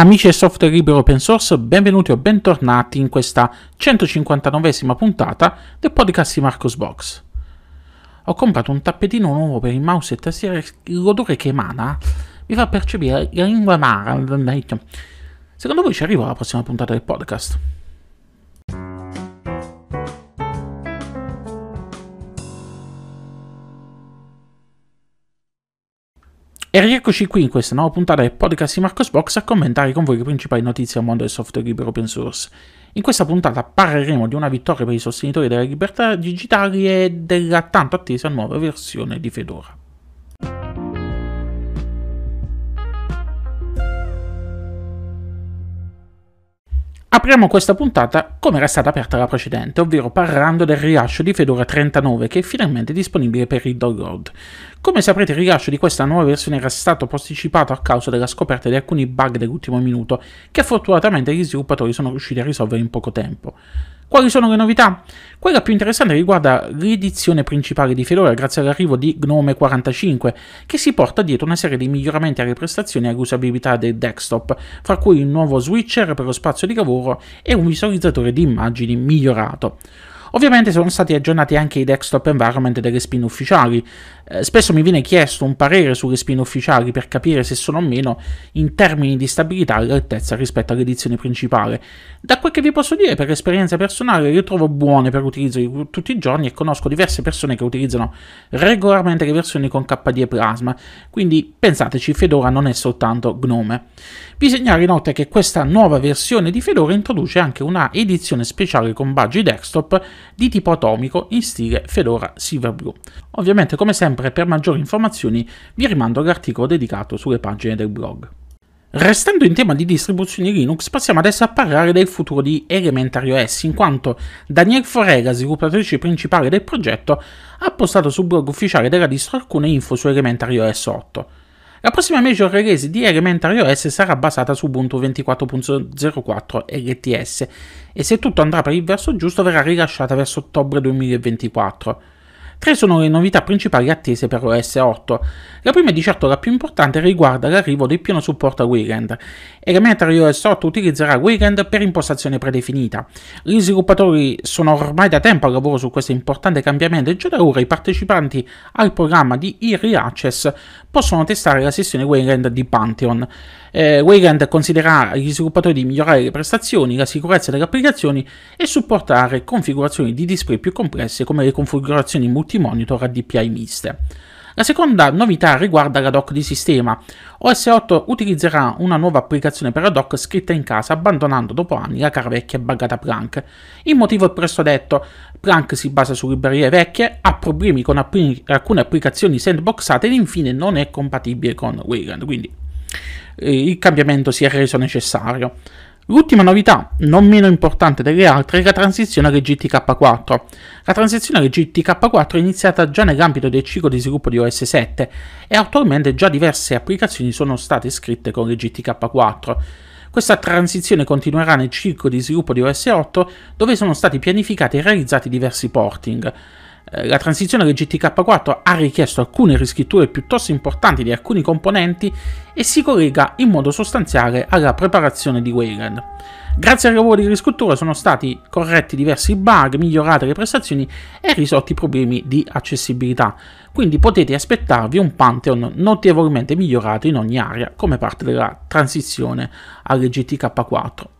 Amici del software libero open source, benvenuti o bentornati in questa 159esima puntata del podcast di Marcos Box. Ho comprato un tappetino nuovo per il mouse e tastiera e l'odore che emana mi fa percepire la lingua amara. Secondo voi ci arrivo alla prossima puntata del podcast? E rieccoci qui in questa nuova puntata del podcast di Marcosbox a commentare con voi le principali notizie al mondo del software libero open source. In questa puntata parleremo di una vittoria per i sostenitori delle libertà digitali e della tanto attesa nuova versione di Fedora. Apriamo questa puntata come era stata aperta la precedente, ovvero parlando del rilascio di Fedora 39 che è finalmente disponibile per il download. Come saprete il rilascio di questa nuova versione era stato posticipato a causa della scoperta di alcuni bug dell'ultimo minuto che fortunatamente gli sviluppatori sono riusciti a risolvere in poco tempo. Quali sono le novità? Quella più interessante riguarda l'edizione principale di Fedora grazie all'arrivo di Gnome 45, che si porta dietro una serie di miglioramenti alle prestazioni e all'usabilità del desktop, fra cui un nuovo switcher per lo spazio di lavoro e un visualizzatore di immagini migliorato. Ovviamente sono stati aggiornati anche i desktop environment delle spin ufficiali, eh, spesso mi viene chiesto un parere sulle spine ufficiali per capire se sono o meno in termini di stabilità e altezza rispetto all'edizione principale. Da quel che vi posso dire per esperienza personale le trovo buone per l'utilizzo di tutti i giorni e conosco diverse persone che utilizzano regolarmente le versioni con KDE Plasma, quindi pensateci, Fedora non è soltanto Gnome. Vi segnalo inoltre che questa nuova versione di Fedora introduce anche una edizione speciale con badge desktop di tipo atomico in stile Fedora Silverblue. Ovviamente come sempre sempre per maggiori informazioni vi rimando all'articolo dedicato sulle pagine del blog. Restando in tema di distribuzioni Linux, passiamo adesso a parlare del futuro di Elementary OS, in quanto Daniel Forella, sviluppatrice principale del progetto, ha postato sul blog ufficiale della distro alcune info su Elementary OS 8. La prossima major release di Elementary OS sarà basata su Ubuntu 24.04 LTS e se tutto andrà per il verso giusto verrà rilasciata verso ottobre 2024. Tre sono le novità principali attese per OS 8. La prima e di certo la più importante riguarda l'arrivo del pieno supporto a Wayland. Elementary OS 8 utilizzerà Wayland per impostazione predefinita. Gli sviluppatori sono ormai da tempo al lavoro su questo importante cambiamento e già da ora i partecipanti al programma di Early Access possono testare la sessione Wayland di Pantheon. Eh, Weekend considererà agli sviluppatori di migliorare le prestazioni, la sicurezza delle applicazioni e supportare configurazioni di display più complesse come le configurazioni multi multimonitor a DPI miste. La seconda novità riguarda la dock di sistema. OS 8 utilizzerà una nuova applicazione per la dock scritta in casa, abbandonando dopo anni la cara vecchia e buggata Plank. Il motivo è presto detto: Plank si basa su librerie vecchie, ha problemi con appli- alcune applicazioni sandboxate ed infine non è compatibile con Wayland, quindi eh, il cambiamento si è reso necessario. L'ultima novità, non meno importante delle altre, è la transizione alle GTK4. La transizione alle GTK4 è iniziata già nell'ambito del ciclo di sviluppo di OS 7 e attualmente già diverse applicazioni sono state scritte con le GTK4. Questa transizione continuerà nel ciclo di sviluppo di OS 8 dove sono stati pianificati e realizzati diversi porting. Eh, la transizione alle GTK4 ha richiesto alcune riscritture piuttosto importanti di alcuni componenti e si collega in modo sostanziale alla preparazione di Wayland. Grazie al lavoro di riscrittura sono stati corretti diversi bug, migliorate le prestazioni e risolti problemi di accessibilità, quindi potete aspettarvi un Pantheon notevolmente migliorato in ogni area come parte della transizione alle GTK4.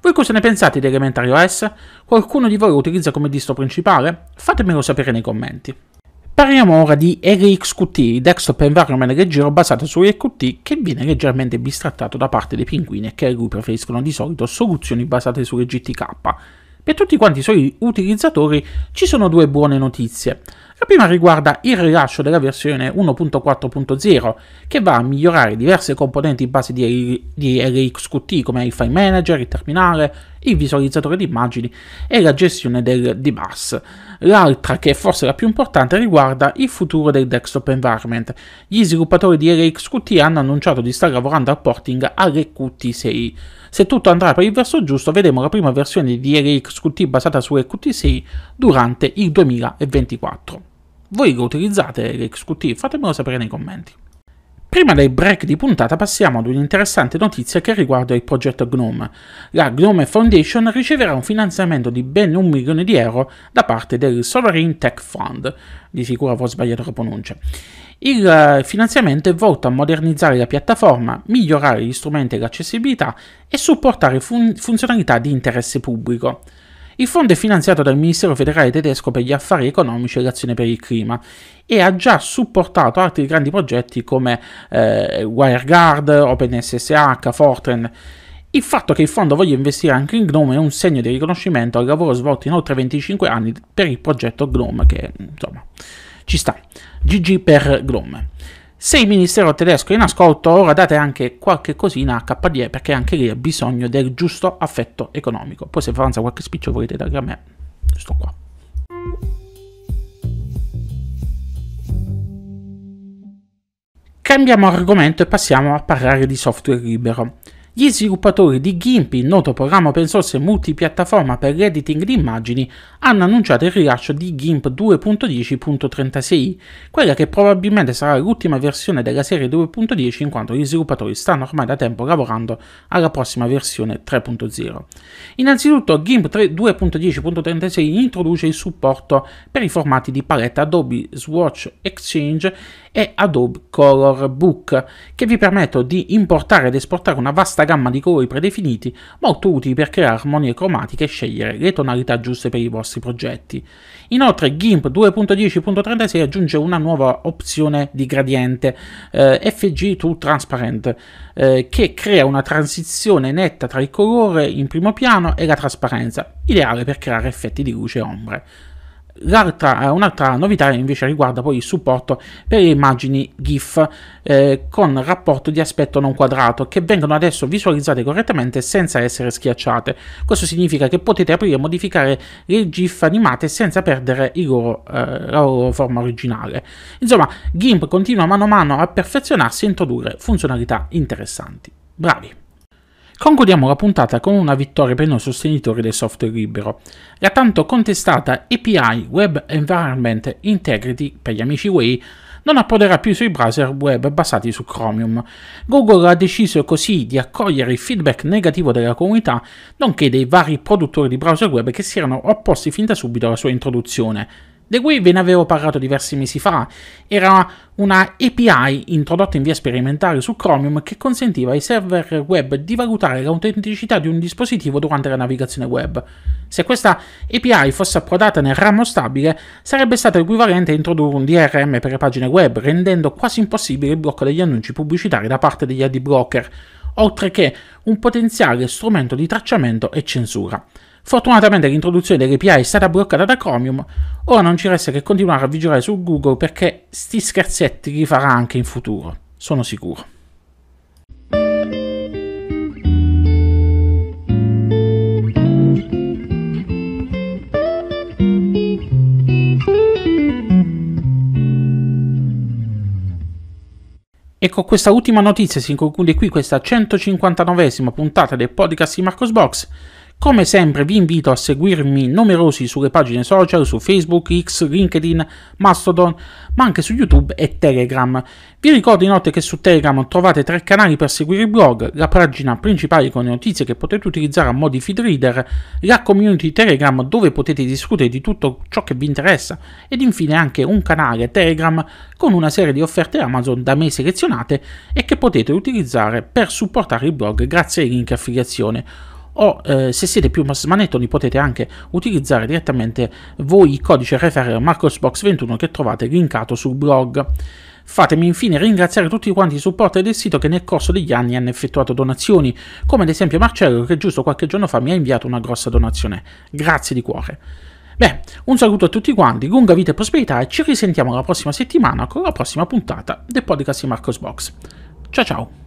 Voi cosa ne pensate di Elementary OS? Qualcuno di voi lo utilizza come distro principale? Fatemelo sapere nei commenti. Parliamo ora di RxQt, desktop environment leggero basato su EQT che viene leggermente bistrattato da parte dei pinguini che a lui preferiscono di solito soluzioni basate su GTK. Per tutti quanti i suoi utilizzatori ci sono due buone notizie. La prima riguarda il rilascio della versione 1.4.0 che va a migliorare diverse componenti in base di, di LXQT come il file manager, il terminale, il visualizzatore di immagini e la gestione del DBus. L'altra, che è forse la più importante, riguarda il futuro del desktop environment. Gli sviluppatori di LXQT hanno annunciato di star lavorando al porting alle QT6. Se tutto andrà per il verso giusto, vedremo la prima versione di LXQT basata su RQT6 durante il 2024. Voi lo utilizzate LXQT? Fatemelo sapere nei commenti. Prima del break di puntata passiamo ad un'interessante notizia che riguarda il progetto Gnome. La Gnome Foundation riceverà un finanziamento di ben un milione di euro da parte del Sovereign Tech Fund, di sicuro avrò sbagliato la pronuncia. Il eh, finanziamento è volto a modernizzare la piattaforma, migliorare gli strumenti e l'accessibilità e supportare fun- funzionalità di interesse pubblico. Il fondo è finanziato dal Ministero federale tedesco per gli affari economici e l'azione per il clima e ha già supportato altri grandi progetti come eh, WireGuard, OpenSSH, Fortran. Il fatto che il fondo voglia investire anche in Gnome è un segno di riconoscimento al lavoro svolto in oltre 25 anni per il progetto Gnome, che insomma ci sta. GG per Gnome. Se il ministero tedesco è in ascolto, ora date anche qualche cosina a KDE perché anche lì ha bisogno del giusto affetto economico. Poi se avanza qualche spiccio volete dargli a me, sto qua. Cambiamo argomento e passiamo a parlare di software libero. Gli sviluppatori di Gimpy, noto programma open source multipiattaforma per l'editing di immagini, hanno annunciato il rilascio di GIMP 2.10.36, quella che probabilmente sarà l'ultima versione della serie 2.10 in quanto gli sviluppatori stanno ormai da tempo lavorando alla prossima versione 3.0. Innanzitutto GIMP 2.10.36 introduce il supporto per i formati di palette Adobe Swatch Exchange e Adobe Color Book, che vi permettono di importare ed esportare una vasta gamma di colori predefiniti, molto utili per creare armonie cromatiche e scegliere le tonalità giuste per i vostri progetti. Inoltre GIMP 2.10.36 aggiunge una nuova opzione di gradiente, eh, FG Tool Transparent, eh, che crea una transizione netta tra il colore in primo piano e la trasparenza, ideale per creare effetti di luce e ombre. L'altra, eh, un'altra novità invece riguarda poi il supporto per le immagini GIF eh, con rapporto di aspetto non quadrato che vengono adesso visualizzate correttamente senza essere schiacciate. Questo significa che potete aprire e modificare le GIF animate senza perdere loro, eh, la loro forma originale. Insomma, GIMP continua mano a mano a perfezionarsi e introdurre funzionalità interessanti. Bravi! Concludiamo la puntata con una vittoria per i noi sostenitori del software libero, la tanto contestata API Web Environment Integrity per gli amici Way non approderà più sui browser web basati su Chromium. Google ha deciso così di accogliere il feedback negativo della comunità, nonché dei vari produttori di browser web che si erano opposti fin da subito alla sua introduzione di cui ve ne avevo parlato diversi mesi fa. Era una API introdotta in via sperimentale su Chromium che consentiva ai server web di valutare l'autenticità di un dispositivo durante la navigazione web. Se questa API fosse approdata nel ramo stabile, sarebbe stato equivalente a introdurre un DRM per le pagine web, rendendo quasi impossibile il blocco degli annunci pubblicitari da parte degli ad blocker oltre che un potenziale strumento di tracciamento e censura. Fortunatamente l'introduzione dell'API è stata bloccata da Chromium, ora non ci resta che continuare a vigilare su Google perché sti scherzetti li farà anche in futuro, sono sicuro. E con questa ultima notizia si conclude qui questa 159esima puntata del podcast di Marcos Box. Come sempre vi invito a seguirmi numerosi sulle pagine social, su Facebook, X, LinkedIn, Mastodon, ma anche su YouTube e Telegram. Vi ricordo inoltre che su Telegram trovate tre canali per seguire il blog, la pagina principale con le notizie che potete utilizzare a mo' di feed reader, la community Telegram dove potete discutere di tutto ciò che vi interessa ed infine anche un canale Telegram con una serie di offerte Amazon da me selezionate e che potete utilizzare per supportare il blog grazie ai link affiliazione o eh, se siete più smanettoni potete anche utilizzare direttamente voi il codice referral MarcosBox21 che trovate linkato sul blog. Fatemi infine ringraziare tutti quanti i supporter del sito che nel corso degli anni hanno effettuato donazioni, come ad esempio Marcello che giusto qualche giorno fa mi ha inviato una grossa donazione. Grazie di cuore. Beh, un saluto a tutti quanti, lunga vita e prosperità e ci risentiamo la prossima settimana con la prossima puntata del podcast di Marcos Box. Ciao ciao!